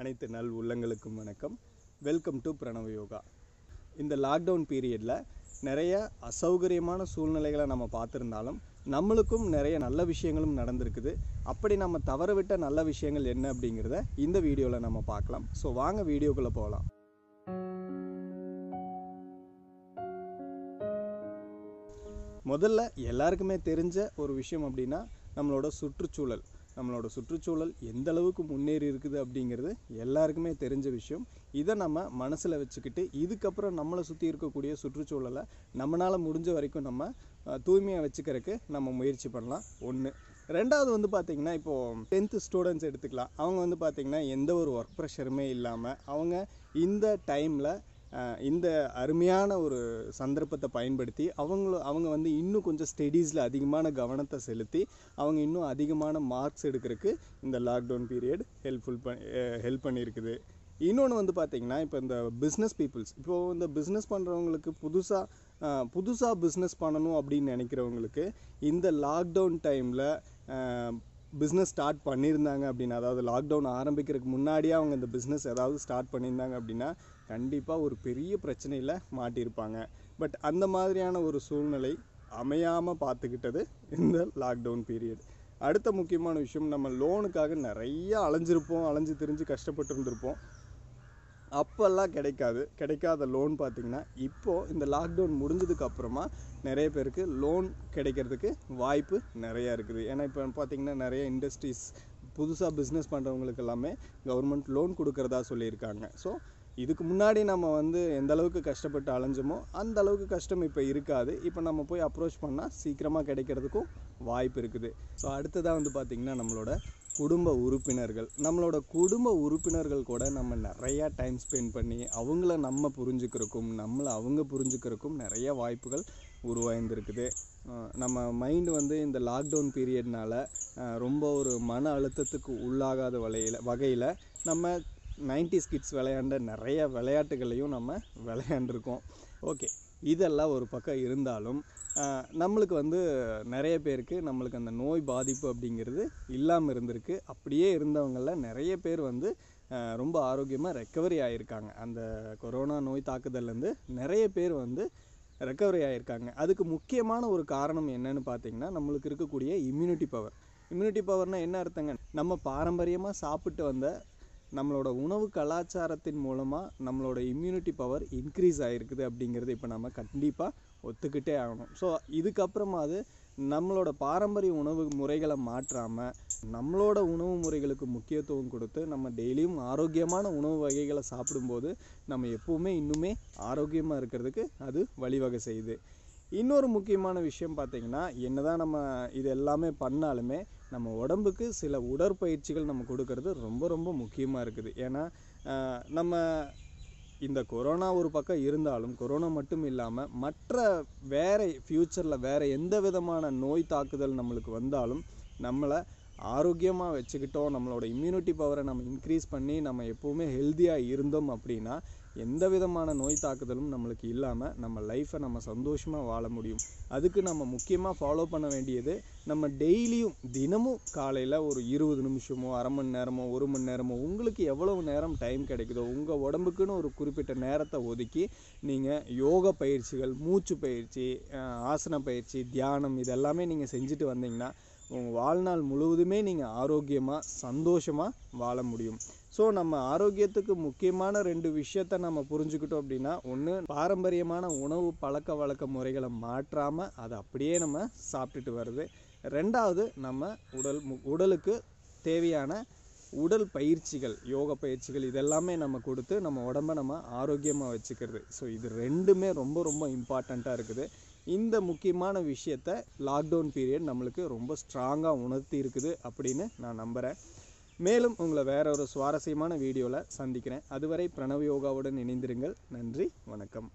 அனைத்து நல் உள்ளங்களுக்கும் வணக்கம் வெல்கம் டு பிரணவ யோகா இந்த லாக்டவுன் பீரியடில் நிறைய அசௌகரியமான சூழ்நிலைகளை நம்ம பார்த்துருந்தாலும் நம்மளுக்கும் நிறைய நல்ல விஷயங்களும் நடந்திருக்குது அப்படி நம்ம தவறவிட்ட நல்ல விஷயங்கள் என்ன அப்படிங்கிறத இந்த வீடியோவில் நம்ம பார்க்கலாம் ஸோ வாங்க வீடியோக்குள்ளே போகலாம் முதல்ல எல்லாருக்குமே தெரிஞ்ச ஒரு விஷயம் அப்படின்னா நம்மளோட சுற்றுச்சூழல் நம்மளோட சுற்றுச்சூழல் எந்த அளவுக்கு முன்னேறி இருக்குது அப்படிங்கிறது எல்லாருக்குமே தெரிஞ்ச விஷயம் இதை நம்ம மனசில் வச்சுக்கிட்டு இதுக்கப்புறம் நம்மளை சுற்றி இருக்கக்கூடிய சுற்றுச்சூழலை நம்மளால் முடிஞ்ச வரைக்கும் நம்ம தூய்மையாக வச்சுக்கிறதுக்கு நம்ம முயற்சி பண்ணலாம் ஒன்று ரெண்டாவது வந்து பார்த்திங்கன்னா இப்போது டென்த்து ஸ்டூடெண்ட்ஸ் எடுத்துக்கலாம் அவங்க வந்து பார்த்திங்கன்னா எந்த ஒரு ஒர்க் ப்ரெஷருமே இல்லாமல் அவங்க இந்த டைமில் இந்த அருமையான ஒரு சந்தர்ப்பத்தை பயன்படுத்தி அவங்களும் அவங்க வந்து இன்னும் கொஞ்சம் ஸ்டடீஸில் அதிகமான கவனத்தை செலுத்தி அவங்க இன்னும் அதிகமான மார்க்ஸ் எடுக்கிறதுக்கு இந்த லாக்டவுன் பீரியட் ஹெல்ப்ஃபுல் பண் ஹெல்ப் பண்ணியிருக்குது இன்னொன்று வந்து பார்த்திங்கன்னா இப்போ இந்த பிஸ்னஸ் பீப்புள்ஸ் இப்போது இந்த பிஸ்னஸ் பண்ணுறவங்களுக்கு புதுசாக புதுசாக பிஸ்னஸ் பண்ணணும் அப்படின்னு நினைக்கிறவங்களுக்கு இந்த லாக்டவுன் டைமில் பிஸ்னஸ் ஸ்டார்ட் பண்ணியிருந்தாங்க அப்படின்னா அதாவது லாக்டவுன் ஆரம்பிக்கிறதுக்கு முன்னாடியே அவங்க இந்த பிஸ்னஸ் ஏதாவது ஸ்டார்ட் பண்ணியிருந்தாங்க அப்படின்னா கண்டிப்பாக ஒரு பெரிய பிரச்சனையில் மாட்டியிருப்பாங்க பட் அந்த மாதிரியான ஒரு சூழ்நிலை அமையாமல் பார்த்துக்கிட்டது இந்த லாக்டவுன் பீரியட் அடுத்த முக்கியமான விஷயம் நம்ம லோனுக்காக நிறைய அலைஞ்சிருப்போம் அலைஞ்சு திரிஞ்சு கஷ்டப்பட்டு இருந்திருப்போம் அப்போல்லாம் கிடைக்காது கிடைக்காத லோன் பார்த்திங்கன்னா இப்போது இந்த லாக்டவுன் முடிஞ்சதுக்கு அப்புறமா நிறைய பேருக்கு லோன் கிடைக்கிறதுக்கு வாய்ப்பு நிறையா இருக்குது ஏன்னா இப்போ பார்த்திங்கன்னா நிறைய இண்டஸ்ட்ரீஸ் புதுசாக பிஸ்னஸ் பண்ணுறவங்களுக்கு எல்லாமே கவர்மெண்ட் லோன் கொடுக்குறதா சொல்லியிருக்காங்க ஸோ இதுக்கு முன்னாடி நம்ம வந்து எந்த அளவுக்கு கஷ்டப்பட்டு அலைஞ்சோமோ அந்த அளவுக்கு கஷ்டம் இப்போ இருக்காது இப்போ நம்ம போய் அப்ரோச் பண்ணால் சீக்கிரமாக கிடைக்கிறதுக்கும் வாய்ப்பு இருக்குது ஸோ அடுத்ததாக வந்து பார்த்திங்கன்னா நம்மளோட குடும்ப உறுப்பினர்கள் நம்மளோட குடும்ப உறுப்பினர்கள் கூட நம்ம நிறையா டைம் ஸ்பெண்ட் பண்ணி அவங்கள நம்ம புரிஞ்சுக்கிறக்கும் நம்மளை அவங்க புரிஞ்சுக்கிறக்கும் நிறைய வாய்ப்புகள் உருவாயிருந்திருக்குது நம்ம மைண்டு வந்து இந்த லாக்டவுன் பீரியட்னால் ரொம்ப ஒரு மன அழுத்தத்துக்கு உள்ளாகாத வகையில் வகையில் நம்ம நைன்டி ஸ்கிட்ஸ் விளையாண்ட நிறைய விளையாட்டுகளையும் நம்ம விளையாண்டுருக்கோம் ஓகே இதெல்லாம் ஒரு பக்கம் இருந்தாலும் நம்மளுக்கு வந்து நிறைய பேருக்கு நம்மளுக்கு அந்த நோய் பாதிப்பு அப்படிங்கிறது இல்லாமல் இருந்திருக்கு அப்படியே இருந்தவங்கள நிறைய பேர் வந்து ரொம்ப ஆரோக்கியமாக ரெக்கவரி ஆகியிருக்காங்க அந்த கொரோனா நோய் தாக்குதல்லேருந்து நிறைய பேர் வந்து ரெக்கவரி ஆகியிருக்காங்க அதுக்கு முக்கியமான ஒரு காரணம் என்னன்னு பார்த்தீங்கன்னா நம்மளுக்கு இருக்கக்கூடிய இம்யூனிட்டி பவர் இம்யூனிட்டி பவர்னால் என்ன அர்த்தங்க நம்ம பாரம்பரியமாக சாப்பிட்டு வந்த நம்மளோட உணவு கலாச்சாரத்தின் மூலமாக நம்மளோட இம்யூனிட்டி பவர் இன்க்ரீஸ் ஆகிருக்குது அப்படிங்கிறது இப்போ நம்ம கண்டிப்பாக ஒத்துக்கிட்டே ஆகணும் ஸோ இதுக்கப்புறமா அது நம்மளோட பாரம்பரிய உணவு முறைகளை மாற்றாமல் நம்மளோட உணவு முறைகளுக்கு முக்கியத்துவம் கொடுத்து நம்ம டெய்லியும் ஆரோக்கியமான உணவு வகைகளை சாப்பிடும்போது நம்ம எப்போவுமே இன்னுமே ஆரோக்கியமாக இருக்கிறதுக்கு அது வழிவகை செய்யுது இன்னொரு முக்கியமான விஷயம் பார்த்திங்கன்னா என்ன தான் நம்ம இது எல்லாமே பண்ணாலுமே நம்ம உடம்புக்கு சில உடற்பயிற்சிகள் நம்ம கொடுக்கறது ரொம்ப ரொம்ப முக்கியமாக இருக்குது ஏன்னா நம்ம இந்த கொரோனா ஒரு பக்கம் இருந்தாலும் கொரோனா மட்டும் இல்லாமல் மற்ற வேறு ஃப்யூச்சரில் வேறு எந்த விதமான நோய் தாக்குதல் நம்மளுக்கு வந்தாலும் நம்மளை ஆரோக்கியமாக வச்சுக்கிட்டோம் நம்மளோட இம்யூனிட்டி பவரை நம்ம இன்க்ரீஸ் பண்ணி நம்ம எப்போவுமே ஹெல்த்தியாக இருந்தோம் அப்படின்னா எந்த விதமான நோய் தாக்குதலும் நம்மளுக்கு இல்லாமல் நம்ம லைஃப்பை நம்ம சந்தோஷமாக வாழ முடியும் அதுக்கு நம்ம முக்கியமாக ஃபாலோ பண்ண வேண்டியது நம்ம டெய்லியும் தினமும் காலையில் ஒரு இருபது நிமிஷமோ அரை மணி நேரமோ ஒரு மணி நேரமோ உங்களுக்கு எவ்வளவு நேரம் டைம் கிடைக்குதோ உங்கள் உடம்புக்குன்னு ஒரு குறிப்பிட்ட நேரத்தை ஒதுக்கி நீங்கள் யோக பயிற்சிகள் மூச்சு பயிற்சி ஆசன பயிற்சி தியானம் இதெல்லாமே நீங்கள் செஞ்சுட்டு வந்தீங்கன்னா உங்கள் வாழ்நாள் முழுவதுமே நீங்கள் ஆரோக்கியமாக சந்தோஷமாக வாழ முடியும் ஸோ நம்ம ஆரோக்கியத்துக்கு முக்கியமான ரெண்டு விஷயத்த நம்ம புரிஞ்சுக்கிட்டோம் அப்படின்னா ஒன்று பாரம்பரியமான உணவு பழக்க வழக்க முறைகளை மாற்றாமல் அதை அப்படியே நம்ம சாப்பிட்டுட்டு வருது ரெண்டாவது நம்ம உடல் உடலுக்கு தேவையான உடல் பயிற்சிகள் யோக பயிற்சிகள் இதெல்லாமே நம்ம கொடுத்து நம்ம உடம்ப நம்ம ஆரோக்கியமாக வச்சுக்கிறது ஸோ இது ரெண்டுமே ரொம்ப ரொம்ப இம்பார்ட்டண்ட்டாக இருக்குது இந்த முக்கியமான விஷயத்த லாக்டவுன் பீரியட் நம்மளுக்கு ரொம்ப ஸ்ட்ராங்காக உணர்த்தி இருக்குது அப்படின்னு நான் நம்புகிறேன் மேலும் உங்களை வேற ஒரு சுவாரஸ்யமான வீடியோவில் சந்திக்கிறேன் அதுவரை பிரணவ் யோகாவுடன் இணைந்திருங்கள் நன்றி வணக்கம்